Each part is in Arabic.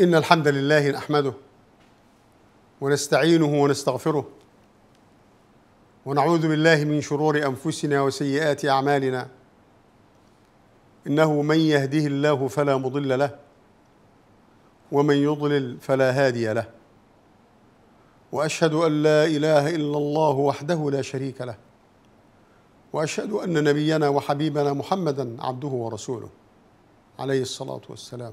إن الحمد لله نحمده ونستعينه ونستغفره ونعوذ بالله من شرور أنفسنا وسيئات أعمالنا إنه من يهده الله فلا مضل له ومن يضلل فلا هادي له وأشهد أن لا إله إلا الله وحده لا شريك له وأشهد أن نبينا وحبيبنا محمدا عبده ورسوله عليه الصلاة والسلام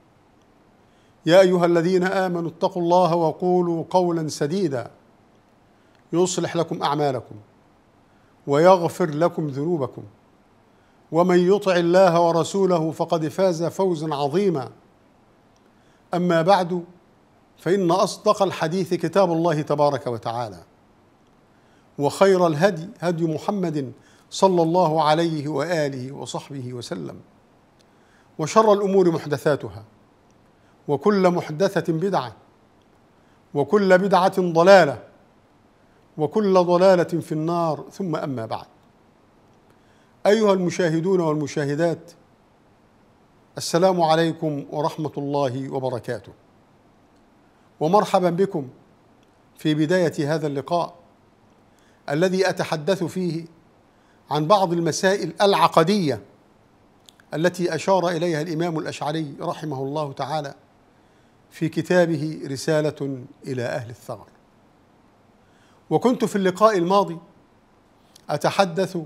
يا ايها الذين امنوا اتقوا الله وقولوا قولا سديدا يصلح لكم اعمالكم ويغفر لكم ذنوبكم ومن يطع الله ورسوله فقد فاز فوزا عظيما اما بعد فان اصدق الحديث كتاب الله تبارك وتعالى وخير الهدي هدي محمد صلى الله عليه واله وصحبه وسلم وشر الامور محدثاتها وكل محدثة بدعة وكل بدعة ضلالة وكل ضلالة في النار ثم أما بعد أيها المشاهدون والمشاهدات السلام عليكم ورحمة الله وبركاته ومرحبا بكم في بداية هذا اللقاء الذي أتحدث فيه عن بعض المسائل العقديه التي اشار اليها الامام الاشعري رحمه الله تعالى في كتابه رسالة إلى أهل الثغر وكنت في اللقاء الماضي أتحدث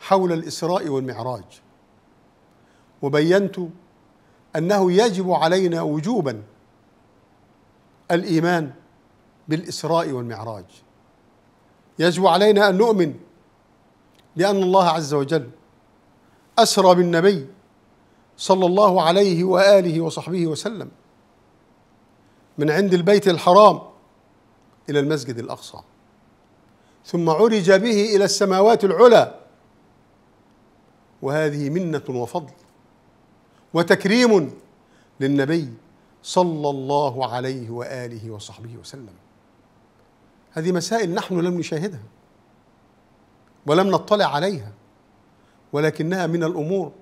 حول الإسراء والمعراج وبينت أنه يجب علينا وجوبا الإيمان بالإسراء والمعراج يجب علينا أن نؤمن بأن الله عز وجل أسرى بالنبي صلى الله عليه وآله وصحبه وسلم من عند البيت الحرام إلى المسجد الأقصى ثم عرج به إلى السماوات العلى وهذه منة وفضل وتكريم للنبي صلى الله عليه وآله وصحبه وسلم هذه مسائل نحن لم نشاهدها ولم نطلع عليها ولكنها من الأمور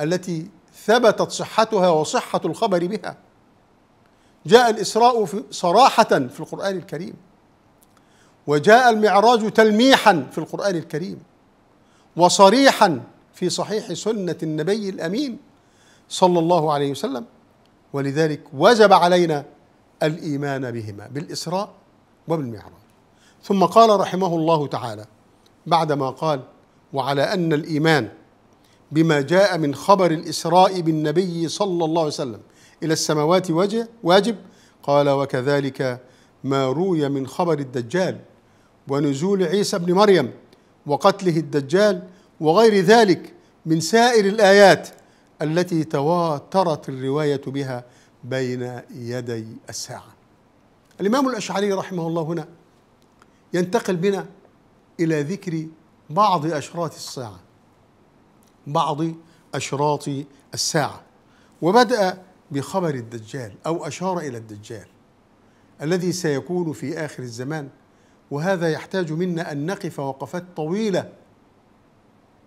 التي ثبتت صحتها وصحة الخبر بها جاء الإسراء صراحة في القرآن الكريم وجاء المعراج تلميحا في القرآن الكريم وصريحا في صحيح سنة النبي الأمين صلى الله عليه وسلم ولذلك وجب علينا الإيمان بهما بالإسراء وبالمعراج ثم قال رحمه الله تعالى بعدما قال وعلى أن الإيمان بما جاء من خبر الإسراء بالنبي صلى الله عليه وسلم إلى السماوات واجب قال وكذلك ما روي من خبر الدجال ونزول عيسى بن مريم وقتله الدجال وغير ذلك من سائر الآيات التي تواترت الرواية بها بين يدي الساعة الإمام الأشعري رحمه الله هنا ينتقل بنا إلى ذكر بعض أشراط الساعة بعض أشراط الساعة وبدأ بخبر الدجال او اشار الى الدجال الذي سيكون في اخر الزمان وهذا يحتاج منا ان نقف وقفات طويله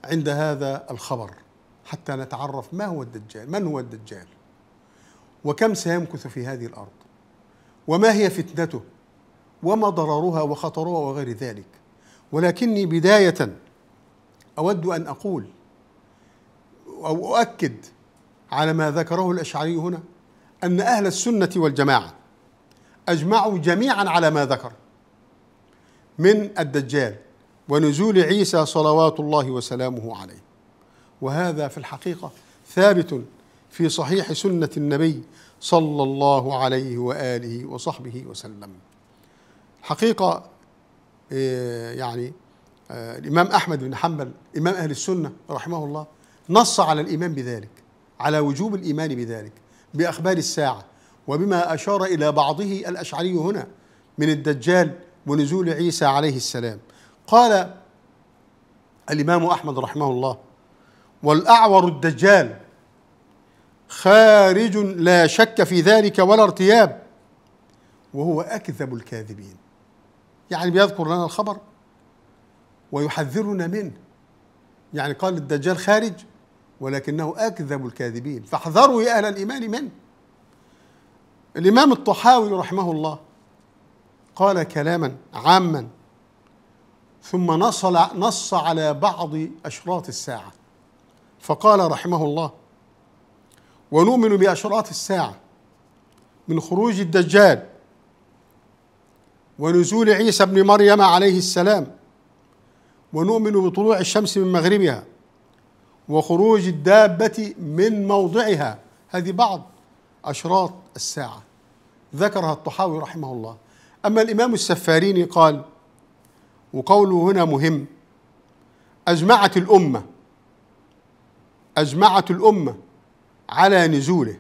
عند هذا الخبر حتى نتعرف ما هو الدجال من هو الدجال وكم سيمكث في هذه الارض وما هي فتنته وما ضررها وخطرها وغير ذلك ولكني بدايه اود ان اقول او اؤكد على ما ذكره الأشعري هنا أن أهل السنة والجماعة أجمعوا جميعا على ما ذكر من الدجال ونزول عيسى صلوات الله وسلامه عليه وهذا في الحقيقة ثابت في صحيح سنة النبي صلى الله عليه وآله وصحبه وسلم حقيقة آه، يعني آه، الإمام أحمد بن حنبل إمام أهل السنة رحمه الله نص على الإيمان بذلك على وجوب الإيمان بذلك بأخبار الساعة وبما أشار إلى بعضه الأشعري هنا من الدجال ونزول عيسى عليه السلام قال الإمام أحمد رحمه الله والأعور الدجال خارج لا شك في ذلك ولا ارتياب وهو أكذب الكاذبين يعني بيذكر لنا الخبر ويحذرنا منه يعني قال الدجال خارج ولكنه أكذب الكاذبين فاحذروا يا أهل الإيمان منه الإمام الطحاوي رحمه الله قال كلاما عاما ثم نصل نص على بعض أشراط الساعة فقال رحمه الله ونؤمن بأشراط الساعة من خروج الدجال ونزول عيسى ابن مريم عليه السلام ونؤمن بطلوع الشمس من مغربها وخروج الدابة من موضعها هذه بعض أشراط الساعة ذكرها الطحاوي رحمه الله أما الإمام السفاريني قال وقوله هنا مهم أجمعت الأمة أجمعت الأمة على نزوله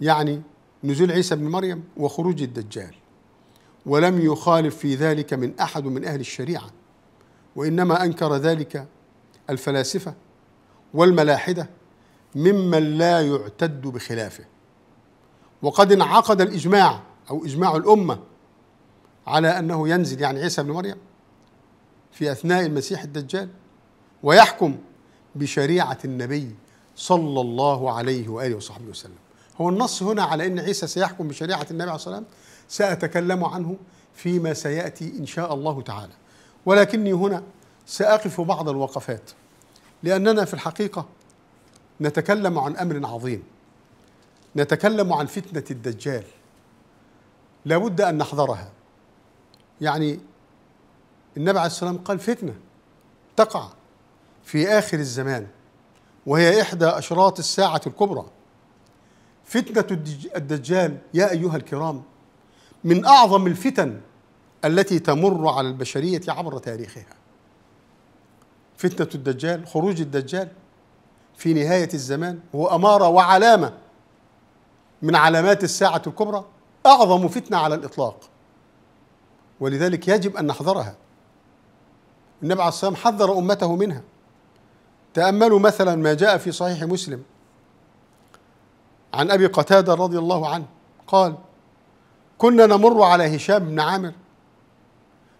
يعني نزول عيسى بن مريم وخروج الدجال ولم يخالف في ذلك من أحد من أهل الشريعة وإنما أنكر ذلك الفلاسفة والملاحدة ممن لا يعتد بخلافه وقد انعقد الإجماع أو إجماع الأمة على أنه ينزل يعني عيسى بن مريم في أثناء المسيح الدجال ويحكم بشريعة النبي صلى الله عليه وآله وصحبه وسلم هو النص هنا على أن عيسى سيحكم بشريعة النبي عليه الصلاة والسلام سأتكلم عنه فيما سيأتي إن شاء الله تعالى ولكني هنا سأقف بعض الوقفات لأننا في الحقيقة نتكلم عن أمر عظيم نتكلم عن فتنة الدجال لابد أن نحذرها يعني النبي عليه السلام قال فتنة تقع في آخر الزمان وهي إحدى أشراط الساعة الكبرى فتنة الدجال يا أيها الكرام من أعظم الفتن التي تمر على البشرية عبر تاريخها فتنة الدجال خروج الدجال في نهاية الزمان هو أمارة وعلامة من علامات الساعة الكبرى أعظم فتنة على الإطلاق ولذلك يجب أن نحذرها النبي عليه الصلاة والسلام حذر أمته منها تأملوا مثلا ما جاء في صحيح مسلم عن أبي قتادة رضي الله عنه قال كنا نمر على هشام بن عامر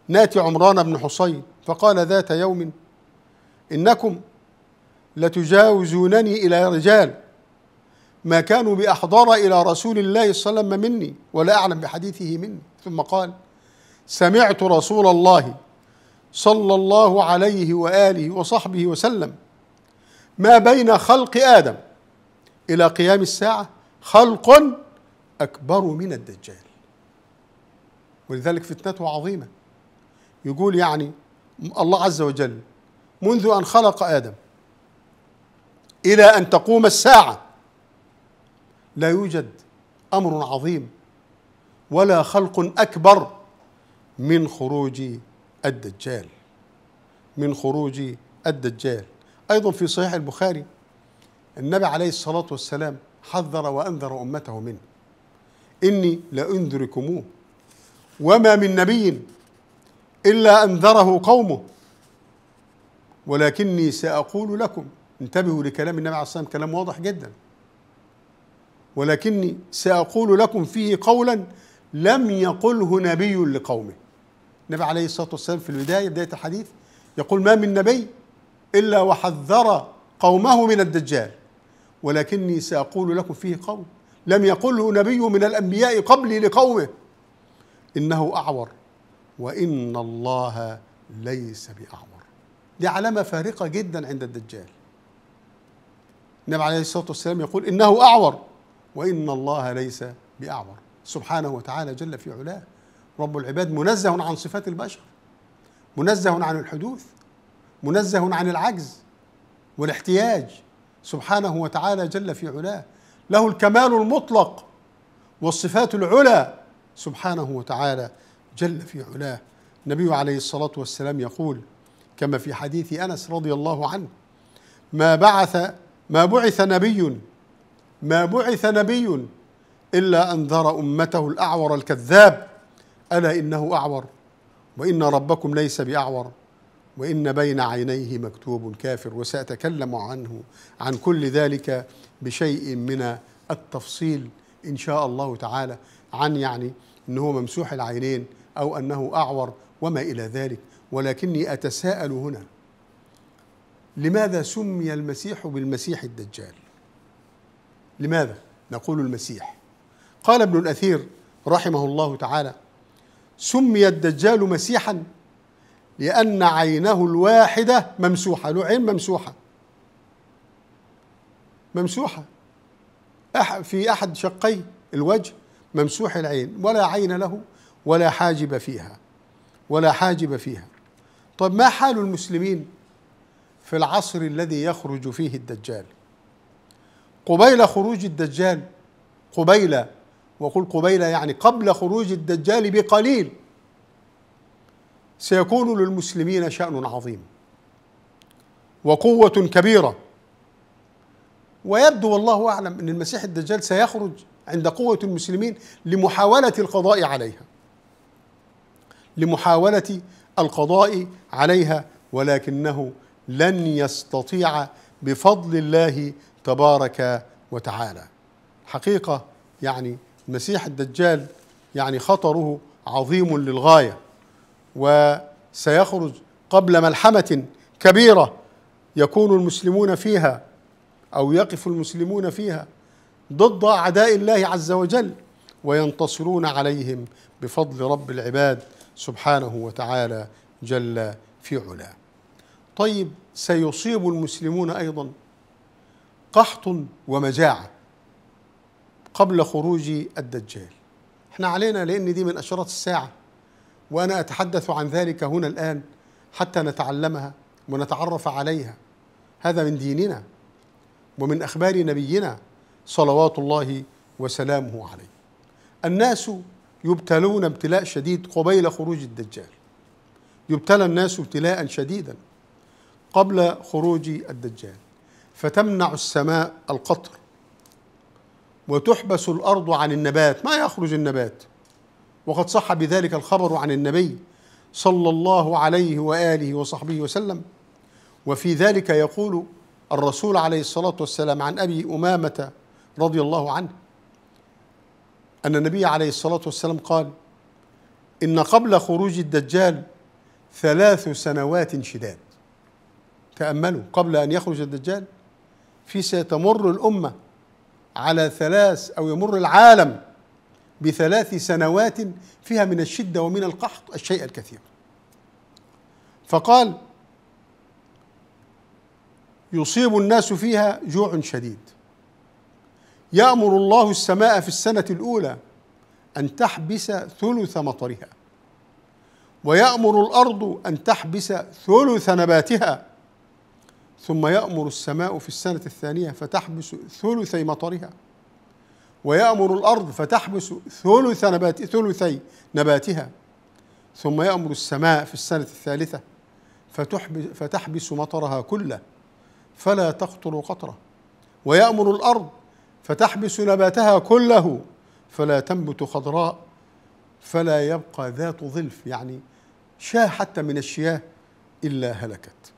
ناتي عمران بن حصين فقال ذات يوم إنكم لتجاوزونني إلى رجال ما كانوا بأحضر إلى رسول الله صلى الله عليه وسلم مني ولا أعلم بحديثه مني ثم قال سمعت رسول الله صلى الله عليه وآله وصحبه وسلم ما بين خلق آدم إلى قيام الساعة خلق أكبر من الدجال ولذلك فتنته عظيمة يقول يعني الله عز وجل منذ أن خلق آدم إلى أن تقوم الساعة لا يوجد أمر عظيم ولا خلق أكبر من خروج الدجال من خروج الدجال أيضا في صحيح البخاري النبي عليه الصلاة والسلام حذر وأنذر أمته منه إني لأنذركموه وما من نبي إلا أنذره قومه ولكني سأقول لكم انتبهوا لكلام النبي عليه الصلاة والسلام كلام واضح جدا ولكني سأقول لكم فيه قولا لم يقله نبي لقومه النبي عليه الصلاة والسلام في البداية بداية الحديث يقول ما من نبي إلا وحذر قومه من الدجال ولكني سأقول لكم فيه قول لم يقله نبي من الأنبياء قبلي لقومه إنه أعور وإن الله ليس بأعور دي علامة فارقة جدا عند الدجال النبي عليه الصلاة والسلام يقول إنه أعور وإن الله ليس بأعور سبحانه وتعالى جل في علاه رب العباد منزه عن صفات البشر منزه عن الحدوث منزه عن العجز والاحتياج سبحانه وتعالى جل في علاه له الكمال المطلق والصفات العلا سبحانه وتعالى جل في علاه النبي عليه الصلاة والسلام يقول كما في حديث انس رضي الله عنه ما بعث ما بعث نبي ما بعث نبي الا انذر امته الاعور الكذاب الا انه اعور وان ربكم ليس باعور وان بين عينيه مكتوب كافر وساتكلم عنه عن كل ذلك بشيء من التفصيل ان شاء الله تعالى عن يعني ان هو ممسوح العينين او انه اعور وما الى ذلك ولكني أتساءل هنا لماذا سمي المسيح بالمسيح الدجال لماذا نقول المسيح قال ابن الأثير رحمه الله تعالى سمي الدجال مسيحا لأن عينه الواحدة ممسوحة له عين ممسوحة ممسوحة في أحد شقي الوجه ممسوح العين ولا عين له ولا حاجب فيها ولا حاجب فيها طيب ما حال المسلمين في العصر الذي يخرج فيه الدجال قبيل خروج الدجال قبيل وقل قبيل يعني قبل خروج الدجال بقليل سيكون للمسلمين شأن عظيم وقوة كبيرة ويبدو والله أعلم أن المسيح الدجال سيخرج عند قوة المسلمين لمحاولة القضاء عليها لمحاولة القضاء عليها ولكنه لن يستطيع بفضل الله تبارك وتعالى حقيقة يعني المسيح الدجال يعني خطره عظيم للغاية وسيخرج قبل ملحمة كبيرة يكون المسلمون فيها أو يقف المسلمون فيها ضد أعداء الله عز وجل وينتصرون عليهم بفضل رب العباد سبحانه وتعالى جل في علاه طيب سيصيب المسلمون ايضا قحط ومجاعه قبل خروج الدجال احنا علينا لان دي من أشرات الساعه وانا اتحدث عن ذلك هنا الان حتى نتعلمها ونتعرف عليها هذا من ديننا ومن اخبار نبينا صلوات الله وسلامه عليه الناس يبتلون ابتلاء شديد قبيل خروج الدجال يبتلى الناس ابتلاء شديدا قبل خروج الدجال فتمنع السماء القطر وتحبس الارض عن النبات ما يخرج النبات وقد صح بذلك الخبر عن النبي صلى الله عليه واله وصحبه وسلم وفي ذلك يقول الرسول عليه الصلاه والسلام عن ابي امامه رضي الله عنه أن النبي عليه الصلاة والسلام قال إن قبل خروج الدجال ثلاث سنوات شداد تأملوا قبل أن يخرج الدجال في سيتمر الأمة على ثلاث أو يمر العالم بثلاث سنوات فيها من الشدة ومن القحط الشيء الكثير فقال يصيب الناس فيها جوع شديد يأمر الله السماء في السنة الأولى أن تحبس ثلث مطرها ويأمر الأرض أن تحبس ثلث نباتها ثم يأمر السماء في السنة الثانية فتحبس ثلثي مطرها ويأمر الأرض فتحبس ثلث نبات ثلثي نباتها ثم يأمر السماء في السنة الثالثة فتحبس مطرها كله فلا تقطر قطرة ويأمر الأرض فتحبس نباتها كله فلا تنبت خضراء فلا يبقى ذات ظلف يعني شاه حتى من الشياه إلا هلكت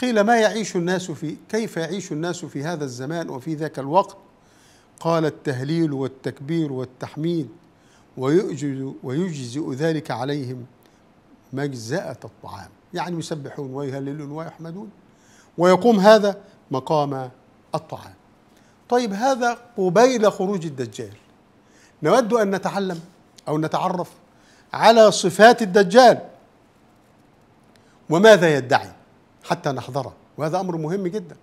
قيل ما يعيش الناس في كيف يعيش الناس في هذا الزمان وفي ذاك الوقت قال التهليل والتكبير والتحميد ويؤجز ويجزئ ذلك عليهم مجزأة الطعام يعني يسبحون ويهللون ويحمدون ويقوم هذا مقام الطعام طيب هذا قبيل خروج الدجال نود ان نتعلم او نتعرف على صفات الدجال وماذا يدعي حتى نحذره وهذا امر مهم جدا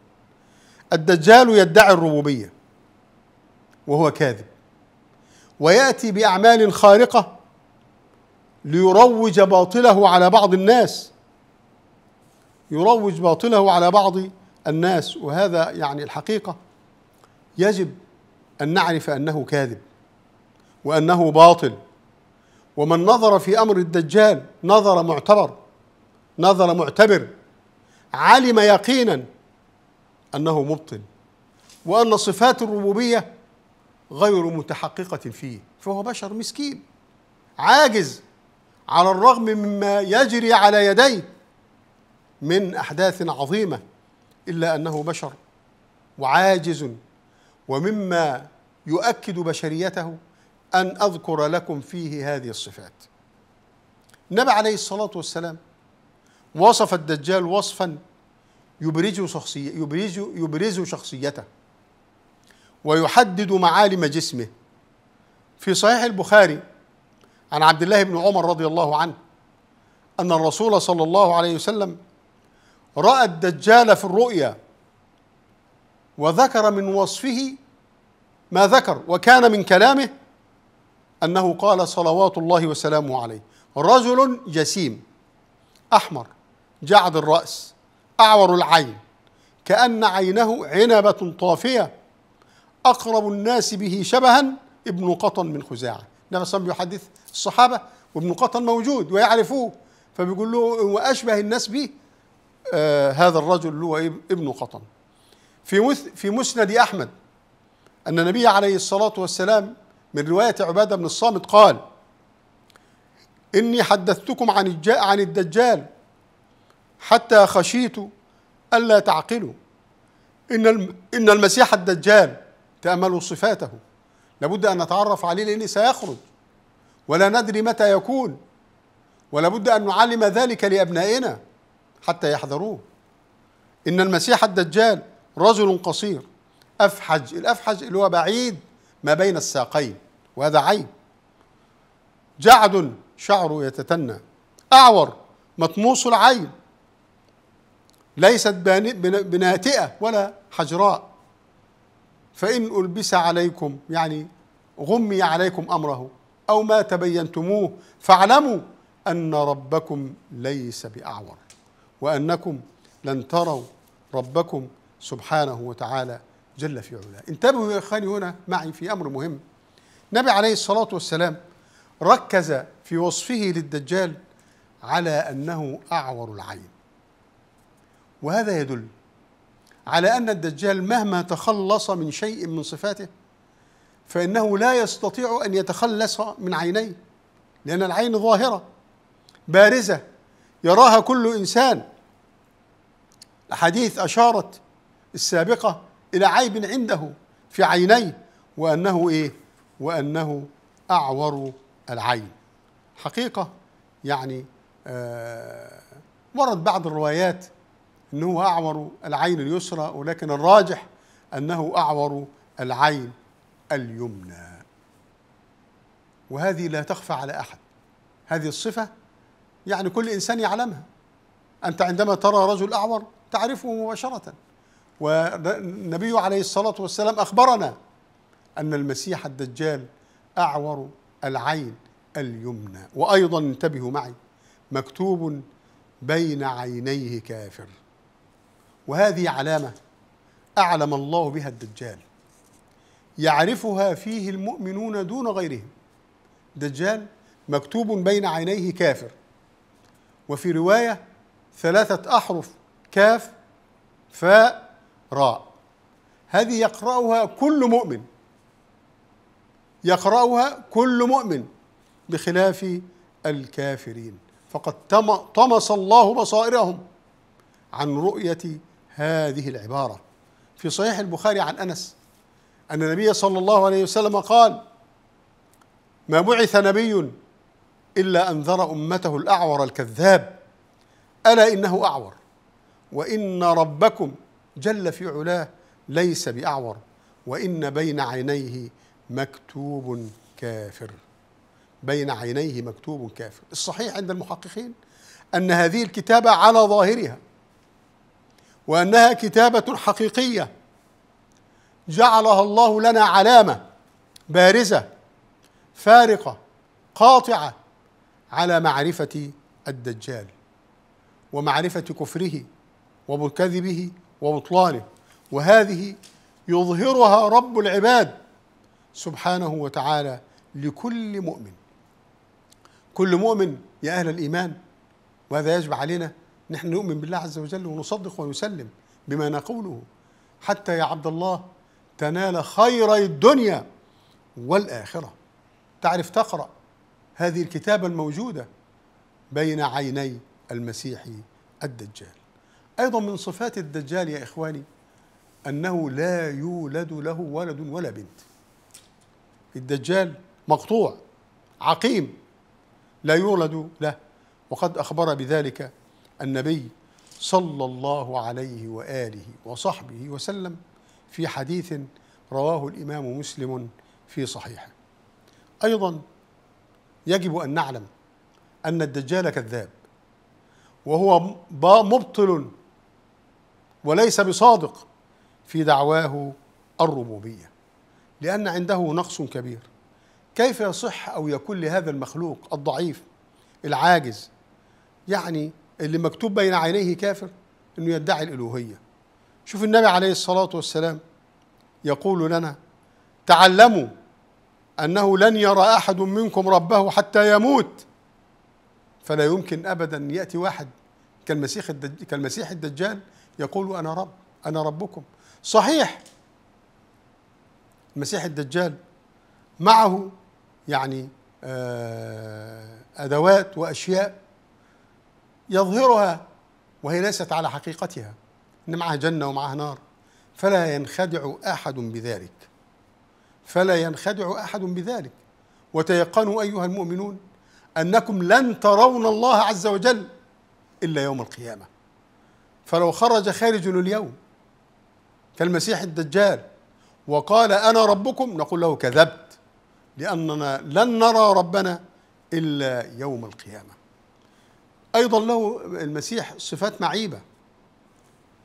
الدجال يدعي الربوبيه وهو كاذب وياتي باعمال خارقه ليروج باطله على بعض الناس يروج باطله على بعض الناس وهذا يعني الحقيقه يجب أن نعرف أنه كاذب وأنه باطل ومن نظر في أمر الدجال نظر معتبر نظر معتبر علم يقينا أنه مبطل وأن صفات الربوبية غير متحققة فيه فهو بشر مسكين عاجز على الرغم مما يجري على يديه من أحداث عظيمة إلا أنه بشر وعاجز ومما يؤكد بشريته أن أذكر لكم فيه هذه الصفات النبي عليه الصلاة والسلام وصف الدجال وصفا يبرز شخصية يبرز يبرز شخصيته ويحدد معالم جسمه في صحيح البخاري عن عبد الله بن عمر رضي الله عنه أن الرسول صلى الله عليه وسلم رأى الدجال في الرؤيا وذكر من وصفه ما ذكر وكان من كلامه انه قال صلوات الله وسلامه عليه رجل جسيم احمر جعد الراس اعور العين كان عينه عنبه طافيه اقرب الناس به شبها ابن قطن من خزاعه النبي صلى الله عليه وسلم يحدث الصحابه وابن قطن موجود ويعرفوه فبيقول له واشبه الناس به آه هذا الرجل هو ابن قطن في في مسند احمد ان النبي عليه الصلاه والسلام من روايه عباده بن الصامت قال اني حدثتكم عن عن الدجال حتى خشيت الا تعقلوا ان ان المسيح الدجال تاملوا صفاته لابد ان نتعرف عليه لانه سيخرج ولا ندري متى يكون ولابد ان نعلم ذلك لابنائنا حتى يحذروه ان المسيح الدجال رجل قصير أفحج الأفحج اللي هو بعيد ما بين الساقين وهذا عيب جعد شعره يتتنى أعور مطموس العين ليست بناتئة ولا حجراء فإن ألبس عليكم يعني غمي عليكم أمره أو ما تبينتموه فاعلموا أن ربكم ليس بأعور وأنكم لن تروا ربكم سبحانه وتعالى جل في علاه انتبهوا يا إخواني هنا معي في أمر مهم النبي عليه الصلاة والسلام ركز في وصفه للدجال على أنه أعور العين وهذا يدل على أن الدجال مهما تخلص من شيء من صفاته فإنه لا يستطيع أن يتخلص من عينيه لأن العين ظاهرة بارزة يراها كل إنسان الحديث أشارت السابقة إلى عيب عنده في عينيه وأنه إيه؟ وأنه أعور العين حقيقة يعني آه ورد بعض الروايات أنه أعور العين اليسرى ولكن الراجح أنه أعور العين اليمنى وهذه لا تخفى على أحد هذه الصفة يعني كل إنسان يعلمها أنت عندما ترى رجل أعور تعرفه مباشرة والنبي عليه الصلاة والسلام أخبرنا أن المسيح الدجال أعور العين اليمنى وأيضا انتبهوا معي مكتوب بين عينيه كافر وهذه علامة أعلم الله بها الدجال يعرفها فيه المؤمنون دون غيرهم دجال مكتوب بين عينيه كافر وفي رواية ثلاثة أحرف كاف فاء راء هذه يقرأها كل مؤمن يقرأها كل مؤمن بخلاف الكافرين فقد طمس الله بصائرهم عن رؤية هذه العبارة في صحيح البخاري عن أنس أن النبي صلى الله عليه وسلم قال ما بعث نبي إلا أنذر أمته الأعور الكذاب ألا إنه أعور وإن ربكم جل في علاه ليس بأعور وإن بين عينيه مكتوب كافر بين عينيه مكتوب كافر الصحيح عند المحققين أن هذه الكتابة على ظاهرها وأنها كتابة حقيقية جعلها الله لنا علامة بارزة فارقة قاطعة على معرفة الدجال ومعرفة كفره ومكذبه وبطلانه وهذه يظهرها رب العباد سبحانه وتعالى لكل مؤمن كل مؤمن يا أهل الإيمان وهذا يجب علينا نحن نؤمن بالله عز وجل ونصدق ونسلم بما نقوله حتى يا عبد الله تنال خيري الدنيا والآخرة تعرف تقرأ هذه الكتابة الموجودة بين عيني المسيح الدجال أيضا من صفات الدجال يا إخواني أنه لا يولد له ولد ولا بنت الدجال مقطوع عقيم لا يولد له وقد أخبر بذلك النبي صلى الله عليه وآله وصحبه وسلم في حديث رواه الإمام مسلم في صحيحه أيضا يجب أن نعلم أن الدجال كذاب وهو مبطل وليس بصادق في دعواه الربوبيه لان عنده نقص كبير كيف يصح او يكون لهذا المخلوق الضعيف العاجز يعني اللي مكتوب بين عينيه كافر انه يدعي الالوهيه شوف النبي عليه الصلاه والسلام يقول لنا تعلموا انه لن يرى احد منكم ربه حتى يموت فلا يمكن ابدا ياتي واحد كالمسيح كالمسيح الدجال يقول أنا رب أنا ربكم صحيح المسيح الدجال معه يعني آه، أدوات وأشياء يظهرها وهي ليست على حقيقتها إن معها جنة ومعها نار فلا ينخدع أحد بذلك فلا ينخدع أحد بذلك وتيقنوا أيها المؤمنون أنكم لن ترون الله عز وجل إلا يوم القيامة فلو خرج خارج اليوم كالمسيح الدجال وقال انا ربكم نقول له كذبت لاننا لن نرى ربنا الا يوم القيامه ايضا له المسيح صفات معيبه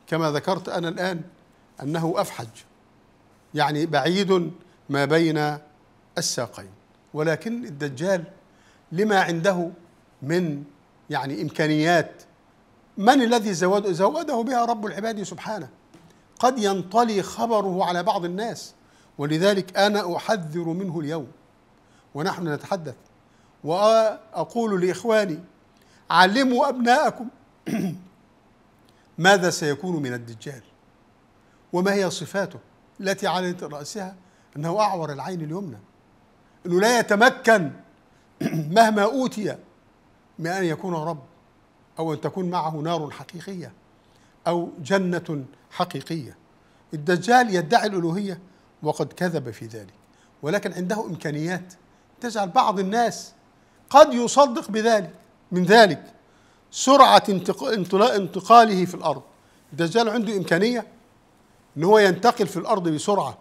كما ذكرت انا الان انه افحج يعني بعيد ما بين الساقين ولكن الدجال لما عنده من يعني امكانيات من الذي زوده؟ زوده بها رب العباد سبحانه قد ينطلي خبره على بعض الناس ولذلك انا احذر منه اليوم ونحن نتحدث واقول لاخواني علموا ابناءكم ماذا سيكون من الدجال وما هي صفاته التي على راسها انه اعور العين اليمنى انه لا يتمكن مهما اوتي من ان يكون رب أو أن تكون معه نار حقيقية أو جنة حقيقية الدجال يدعي الألوهية وقد كذب في ذلك ولكن عنده إمكانيات تجعل بعض الناس قد يصدق بذلك من ذلك سرعة انتقاله في الأرض الدجال عنده إمكانية أن هو ينتقل في الأرض بسرعة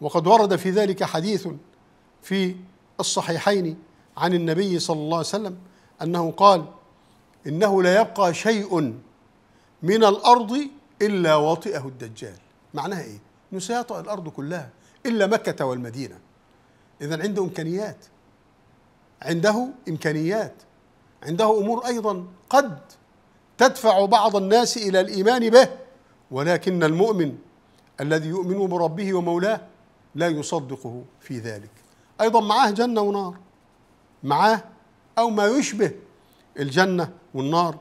وقد ورد في ذلك حديث في الصحيحين عن النبي صلى الله عليه وسلم أنه قال إنه لا يبقى شيء من الأرض إلا وطئه الدجال معناها إيه؟ إنه سيطئ الأرض كلها إلا مكة والمدينة إذا عنده إمكانيات عنده إمكانيات عنده أمور أيضا قد تدفع بعض الناس إلى الإيمان به ولكن المؤمن الذي يؤمن بربه ومولاه لا يصدقه في ذلك أيضا معاه جنة ونار معاه أو ما يشبه الجنة والنار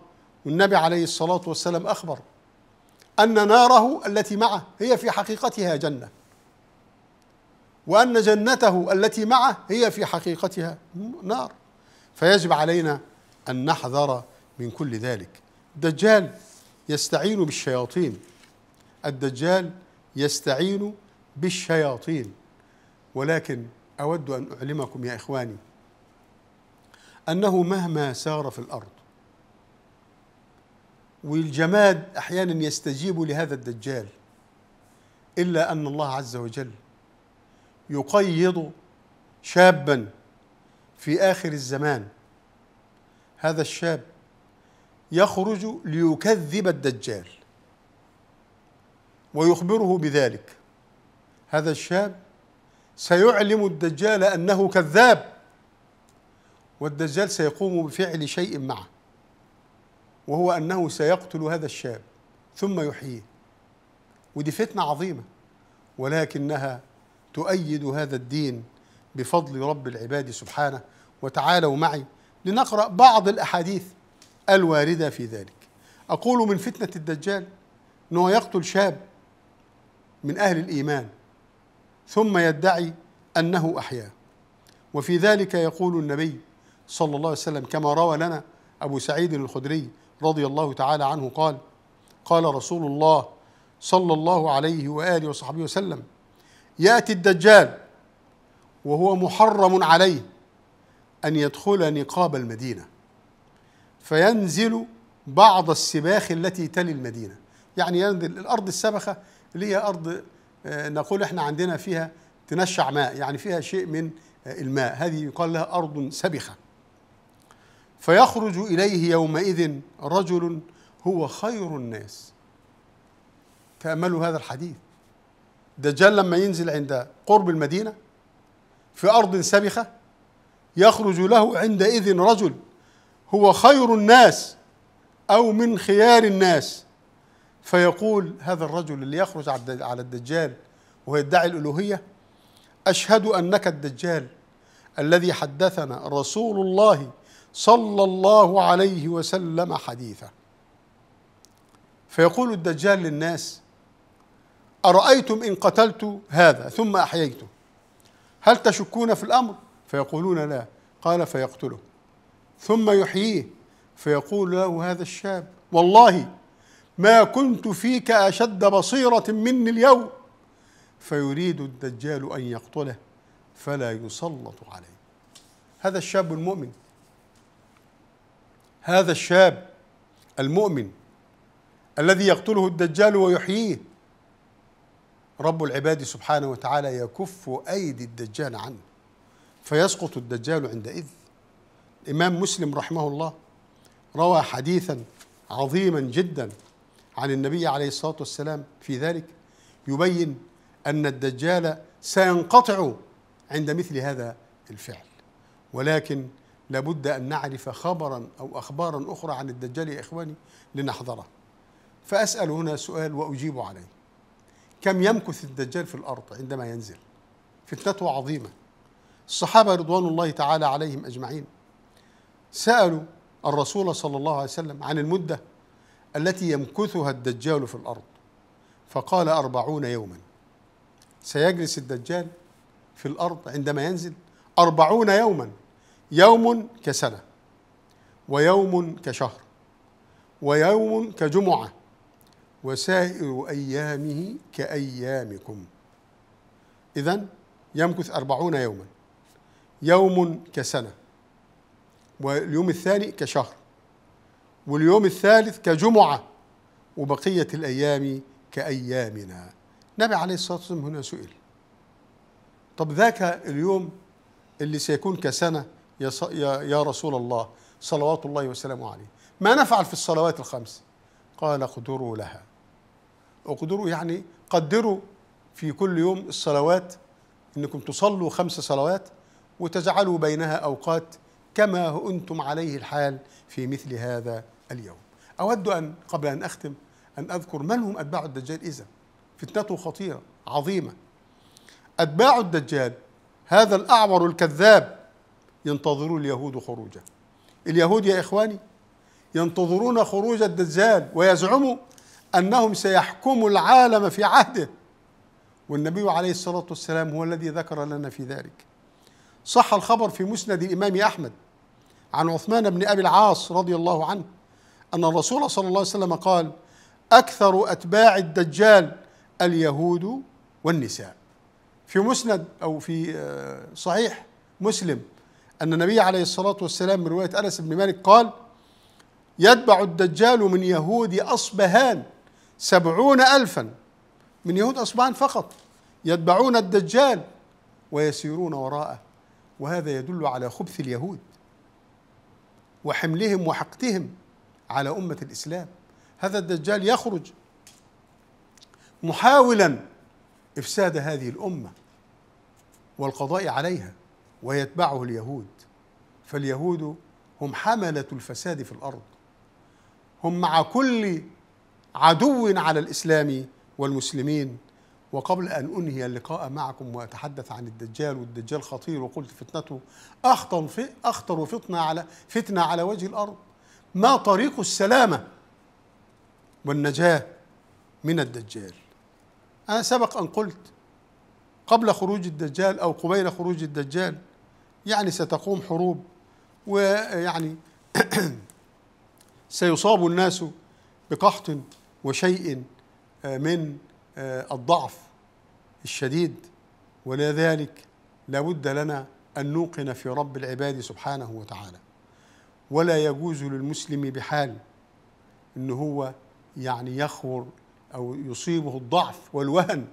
والنبي عليه الصلاة والسلام أخبر أن ناره التي معه هي في حقيقتها جنة وأن جنته التي معه هي في حقيقتها نار فيجب علينا أن نحذر من كل ذلك الدجال يستعين بالشياطين الدجال يستعين بالشياطين ولكن أود أن أعلمكم يا إخواني أنه مهما سار في الأرض والجماد أحيانا يستجيب لهذا الدجال إلا أن الله عز وجل يقيض شابا في آخر الزمان هذا الشاب يخرج ليكذب الدجال ويخبره بذلك هذا الشاب سيعلم الدجال انه كذاب والدجال سيقوم بفعل شيء معه وهو أنه سيقتل هذا الشاب ثم يحييه ودي فتنة عظيمة ولكنها تؤيد هذا الدين بفضل رب العباد سبحانه وتعالوا معي لنقرأ بعض الأحاديث الواردة في ذلك أقول من فتنة الدجال أنه يقتل شاب من أهل الإيمان ثم يدعي أنه أحياه وفي ذلك يقول النبي صلى الله عليه وسلم كما روى لنا أبو سعيد الخدري رضي الله تعالى عنه قال قال رسول الله صلى الله عليه وآله وصحبه وسلم يأتي الدجال وهو محرم عليه أن يدخل نقاب المدينة فينزل بعض السباخ التي تلي المدينة يعني ينزل الأرض السبخة اللي هي أرض آه، نقول احنا عندنا فيها تنشع ماء يعني فيها شيء من آه، الماء هذه يقال لها أرض سبخة فيخرج إليه يومئذ رجل هو خير الناس تأملوا هذا الحديث دجال لما ينزل عند قرب المدينة في أرض سبخة يخرج له عندئذ رجل هو خير الناس أو من خيار الناس فيقول هذا الرجل اللي يخرج على الدجال ويدعي الألوهية أشهد أنك الدجال الذي حدثنا رسول الله صلى الله عليه وسلم حديثه فيقول الدجال للناس أرأيتم إن قتلت هذا ثم أحييته هل تشكون في الأمر فيقولون لا قال فيقتله ثم يحييه فيقول له هذا الشاب والله ما كنت فيك أشد بصيرة مني اليوم فيريد الدجال أن يقتله فلا يسلط عليه هذا الشاب المؤمن هذا الشاب المؤمن الذي يقتله الدجال ويحييه رب العباد سبحانه وتعالى يكف أيدي الدجال عنه فيسقط الدجال عندئذ الإمام مسلم رحمه الله روى حديثا عظيما جدا عن النبي عليه الصلاة والسلام في ذلك يبين أن الدجال سينقطع عند مثل هذا الفعل ولكن لابد أن نعرف خبرا أو أخبارا أخرى عن الدجال يا إخواني لنحذره فأسأل هنا سؤال وأجيب عليه كم يمكث الدجال في الأرض عندما ينزل فتنته عظيمة الصحابة رضوان الله تعالى عليهم أجمعين سألوا الرسول صلى الله عليه وسلم عن المدة التي يمكثها الدجال في الأرض فقال أربعون يوما سيجلس الدجال في الأرض عندما ينزل أربعون يوما يوم كسنة ويوم كشهر ويوم كجمعة وسائر أيامه كأيامكم إذا يمكث أربعون يوما يوم كسنة واليوم الثاني كشهر واليوم الثالث كجمعة وبقية الأيام كأيامنا النبي عليه الصلاة والسلام هنا سئل طب ذاك اليوم اللي سيكون كسنة يا, يا رسول الله صلوات الله وسلامه عليه ما نفعل في الصلوات الخمس قال اقدروا لها اقدروا يعني قدروا في كل يوم الصلوات انكم تصلوا خمس صلوات وتجعلوا بينها اوقات كما انتم عليه الحال في مثل هذا اليوم اود ان قبل ان اختم ان اذكر من هم اتباع الدجال اذا فتنته خطيره عظيمه اتباع الدجال هذا الاعور الكذاب ينتظر اليهود خروجه اليهود يا إخواني ينتظرون خروج الدجال ويزعموا أنهم سيحكموا العالم في عهده والنبي عليه الصلاة والسلام هو الذي ذكر لنا في ذلك صح الخبر في مسند الإمام أحمد عن عثمان بن أبي العاص رضي الله عنه أن الرسول صلى الله عليه وسلم قال أكثر أتباع الدجال اليهود والنساء في مسند أو في آه، صحيح مسلم أن النبي عليه الصلاة والسلام من رواية أنس بن مالك قال يتبع الدجال من يهود أصبهان سبعون ألفا من يهود أصبهان فقط يتبعون الدجال ويسيرون وراءه وهذا يدل على خبث اليهود وحملهم وحقدهم على أمة الإسلام هذا الدجال يخرج محاولا إفساد هذه الأمة والقضاء عليها ويتبعه اليهود فاليهود هم حملة الفساد في الأرض هم مع كل عدو على الإسلام والمسلمين وقبل أن أنهي اللقاء معكم وأتحدث عن الدجال والدجال خطير وقلت فتنته أخطر, في أخطر فتنة على فتنة على وجه الأرض ما طريق السلامة والنجاة من الدجال أنا سبق أن قلت قبل خروج الدجال أو قبيل خروج الدجال يعني ستقوم حروب ويعني سيصاب الناس بقحط وشيء آه، من آه، الضعف الشديد ولذلك لابد لنا أن نوقن في رب العباد سبحانه وتعالى ولا يجوز للمسلم بحال ان هو يعني يخور او يصيبه الضعف والوهن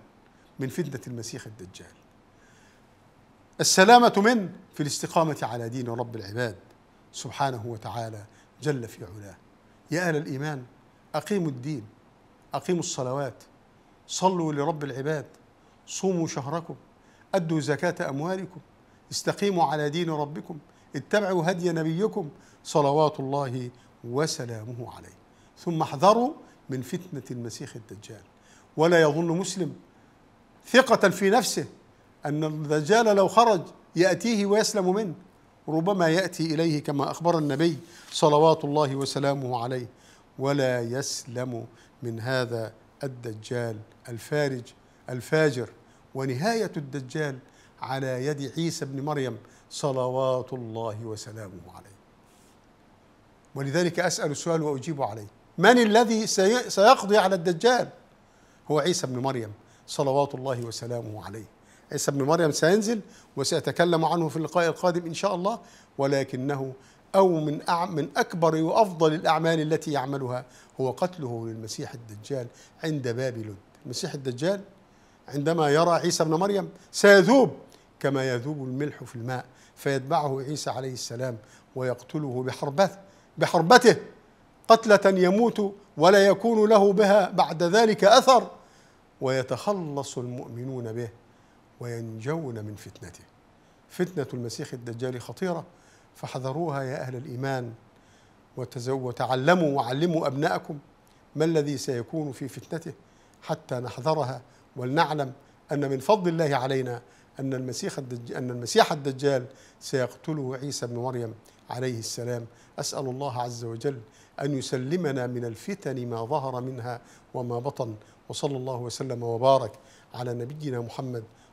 من فتنه المسيح الدجال السلامة من في الاستقامة على دين رب العباد سبحانه وتعالى جل في علاه يا أهل الإيمان أقيموا الدين أقيموا الصلوات صلوا لرب العباد صوموا شهركم أدوا زكاة أموالكم استقيموا على دين ربكم اتبعوا هدي نبيكم صلوات الله وسلامه عليه ثم احذروا من فتنة المسيح الدجال ولا يظن مسلم ثقة في نفسه أن الدجال لو خرج يأتيه ويسلم منه ربما يأتي إليه كما أخبر النبي صلوات الله وسلامه عليه ولا يسلم من هذا الدجال الفارج الفاجر ونهاية الدجال على يد عيسى بن مريم صلوات الله وسلامه عليه ولذلك أسأل السؤال وأجيب عليه من الذي سيقضي على الدجال هو عيسى بن مريم صلوات الله وسلامه عليه عيسى ابن مريم سينزل وسأتكلم عنه في اللقاء القادم إن شاء الله ولكنه أو من من أكبر وأفضل الأعمال التي يعملها هو قتله للمسيح الدجال عند باب لد المسيح الدجال عندما يرى عيسى ابن مريم سيذوب كما يذوب الملح في الماء فيتبعه عيسى عليه السلام ويقتله بحربته بحربته قتلة يموت ولا يكون له بها بعد ذلك أثر ويتخلص المؤمنون به وينجون من فتنته فتنة المسيح الدجال خطيرة فحذروها يا أهل الإيمان وتعلموا وعلموا أبناءكم ما الذي سيكون في فتنته حتى نحذرها ولنعلم أن من فضل الله علينا أن المسيح الدجال أن المسيح الدجال سيقتله عيسى بن مريم عليه السلام أسأل الله عز وجل أن يسلمنا من الفتن ما ظهر منها وما بطن وصلى الله وسلم وبارك على نبينا محمد